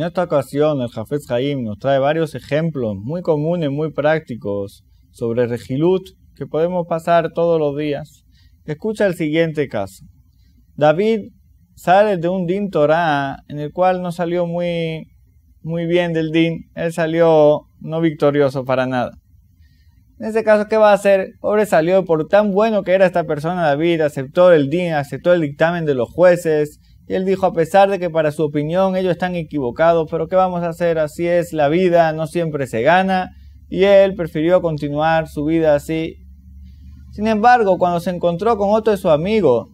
En esta ocasión, el Jafet Jaim nos trae varios ejemplos muy comunes, muy prácticos sobre Regilut que podemos pasar todos los días. Escucha el siguiente caso. David sale de un din Torah en el cual no salió muy, muy bien del din. Él salió no victorioso para nada. En ese caso, ¿qué va a hacer? Pobre salió por tan bueno que era esta persona David, aceptó el din, aceptó el dictamen de los jueces, y él dijo, a pesar de que para su opinión ellos están equivocados, pero ¿qué vamos a hacer? Así es la vida, no siempre se gana. Y él prefirió continuar su vida así. Sin embargo, cuando se encontró con otro de sus amigos,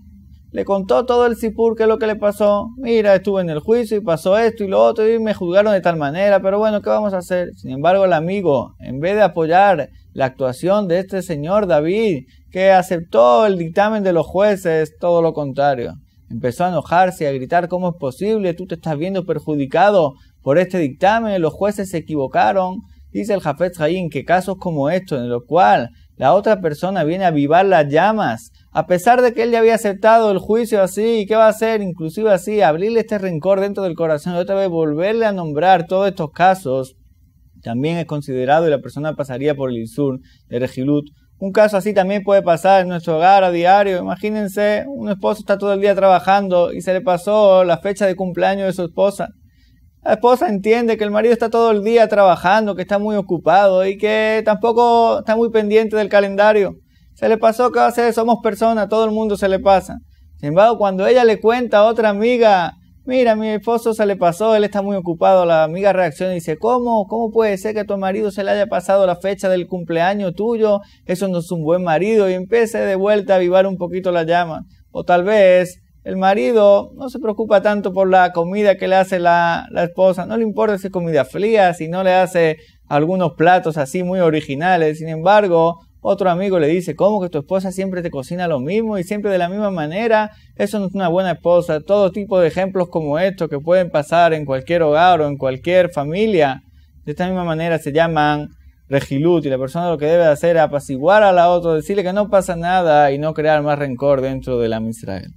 le contó todo el Sipur, qué es lo que le pasó. Mira, estuve en el juicio y pasó esto y lo otro y me juzgaron de tal manera, pero bueno, ¿qué vamos a hacer? Sin embargo, el amigo, en vez de apoyar la actuación de este señor David, que aceptó el dictamen de los jueces, todo lo contrario. Empezó a enojarse, a gritar, ¿cómo es posible? Tú te estás viendo perjudicado por este dictamen, los jueces se equivocaron. Dice el Jafet jaín que casos como estos, en los cuales la otra persona viene a avivar las llamas, a pesar de que él ya había aceptado el juicio así, ¿qué va a hacer? Inclusive así, abrirle este rencor dentro del corazón otra vez volverle a nombrar todos estos casos, también es considerado y la persona pasaría por el insur de Regilut un caso así también puede pasar en nuestro hogar a diario. Imagínense, un esposo está todo el día trabajando y se le pasó la fecha de cumpleaños de su esposa. La esposa entiende que el marido está todo el día trabajando, que está muy ocupado y que tampoco está muy pendiente del calendario. Se le pasó que veces somos personas, todo el mundo se le pasa. Sin embargo, cuando ella le cuenta a otra amiga Mira, mi esposo se le pasó, él está muy ocupado. La amiga reacciona y dice, ¿cómo? ¿Cómo puede ser que a tu marido se le haya pasado la fecha del cumpleaños tuyo? Eso no es un buen marido. Y empiece de vuelta a avivar un poquito la llama. O tal vez el marido no se preocupa tanto por la comida que le hace la, la esposa. No le importa si es comida fría, si no le hace algunos platos así muy originales. Sin embargo, otro amigo le dice, ¿cómo que tu esposa siempre te cocina lo mismo y siempre de la misma manera? Eso no es una buena esposa. Todo tipo de ejemplos como estos que pueden pasar en cualquier hogar o en cualquier familia. De esta misma manera se llaman regilut y la persona lo que debe hacer es apaciguar a la otra, decirle que no pasa nada y no crear más rencor dentro de la Misrael.